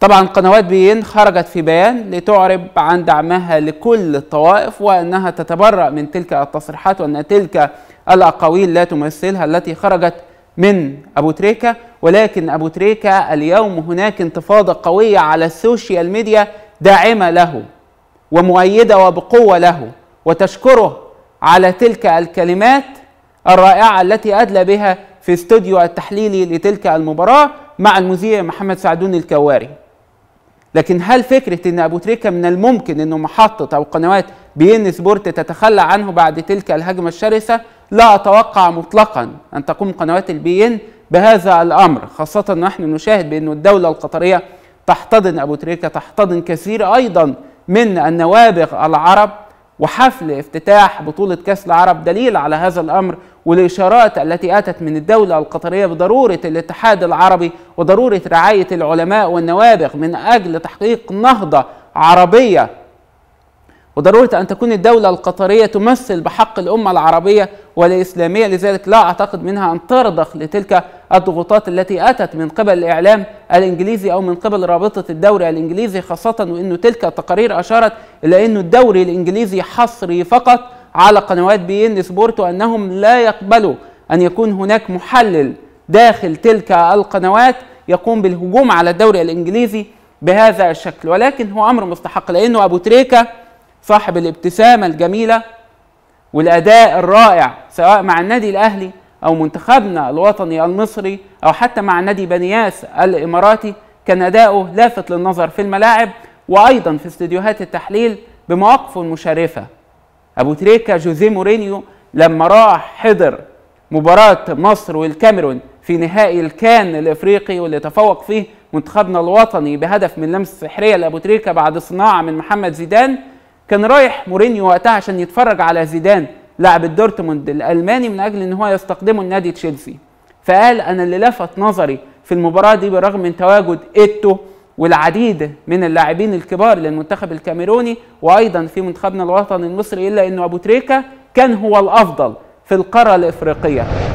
طبعا قنوات بيين خرجت في بيان لتعرب عن دعمها لكل الطوائف وأنها تتبرأ من تلك التصريحات وأن تلك الأقاويل لا تمثلها التي خرجت من أبو تريكة ولكن أبو تريكة اليوم هناك انتفاضة قوية على السوشيال ميديا داعمة له ومؤيدة وبقوة له وتشكره على تلك الكلمات الرائعة التي أدلى بها في استوديو التحليلي لتلك المباراة مع المذيع محمد سعدون الكواري لكن هل فكره ان ابو تريكه من الممكن انه محطه او قنوات بي ان سبورت تتخلى عنه بعد تلك الهجمه الشرسه؟ لا اتوقع مطلقا ان تقوم قنوات البي ان بهذا الامر، خاصه نحن نشاهد بأن الدوله القطريه تحتضن ابو تريكه تحتضن كثير ايضا من النوابغ العرب وحفل افتتاح بطولة كأس العرب دليل على هذا الأمر والإشارات التي أتت من الدولة القطرية بضرورة الاتحاد العربي وضرورة رعاية العلماء والنوابغ من أجل تحقيق نهضة عربية وضرورة أن تكون الدولة القطرية تمثل بحق الأمة العربية والإسلامية لذلك لا أعتقد منها أن ترضخ لتلك الضغوطات التي أتت من قبل الإعلام الإنجليزي أو من قبل رابطة الدوري الإنجليزي خاصة وأن تلك التقارير أشارت إلى أن الدوري الإنجليزي حصري فقط على قنوات بي إن سبورت وأنهم لا يقبلوا أن يكون هناك محلل داخل تلك القنوات يقوم بالهجوم على الدوري الإنجليزي بهذا الشكل ولكن هو أمر مستحق لأنه أبو تريكة صاحب الابتسامه الجميله والاداء الرائع سواء مع النادي الاهلي او منتخبنا الوطني المصري او حتى مع نادي بنياس الاماراتي كان اداؤه لافت للنظر في الملاعب وايضا في استديوهات التحليل بمواقفه المشرفه ابو تريكا جوزيه مورينيو لما راح حضر مباراة مصر والكاميرون في نهائي الكان الافريقي واللي تفوق فيه منتخبنا الوطني بهدف من لمسه سحريه لابو تريكا بعد صناعه من محمد زيدان كان رايح مورينيو وقتها عشان يتفرج على زيدان لاعب الدورتموند الالماني من اجل ان هو يستقدمه لنادي تشيلسي فقال انا اللي لفت نظري في المباراه دي بالرغم من تواجد ايتو والعديد من اللاعبين الكبار للمنتخب الكاميروني وايضا في منتخبنا الوطني المصري الا انه ابو تريكه كان هو الافضل في القاره الافريقيه